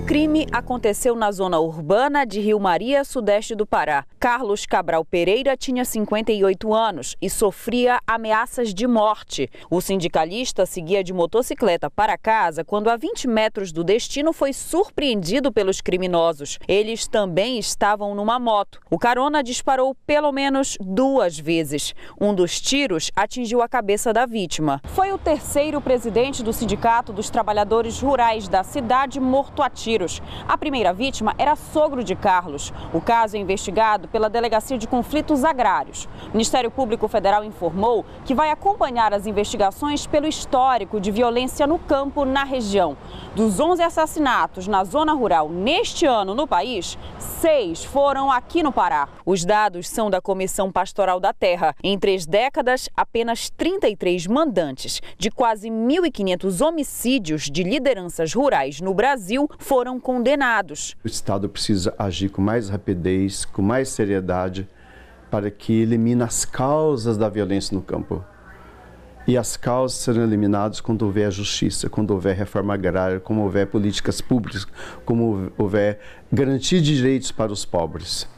O crime aconteceu na zona urbana de Rio Maria, sudeste do Pará. Carlos Cabral Pereira tinha 58 anos e sofria ameaças de morte. O sindicalista seguia de motocicleta para casa quando, a 20 metros do destino, foi surpreendido pelos criminosos. Eles também estavam numa moto. O carona disparou pelo menos duas vezes. Um dos tiros atingiu a cabeça da vítima. Foi o terceiro presidente do Sindicato dos Trabalhadores Rurais da cidade morto ativo tiros. A primeira vítima era sogro de Carlos. O caso é investigado pela Delegacia de Conflitos Agrários. O Ministério Público Federal informou que vai acompanhar as investigações pelo histórico de violência no campo na região. Dos 11 assassinatos na zona rural neste ano no país, seis foram aqui no Pará. Os dados são da Comissão Pastoral da Terra. Em três décadas, apenas 33 mandantes de quase 1.500 homicídios de lideranças rurais no Brasil foram foram condenados. O Estado precisa agir com mais rapidez, com mais seriedade, para que elimine as causas da violência no campo. E as causas serão eliminadas quando houver justiça, quando houver reforma agrária, quando houver políticas públicas, como houver garantir direitos para os pobres.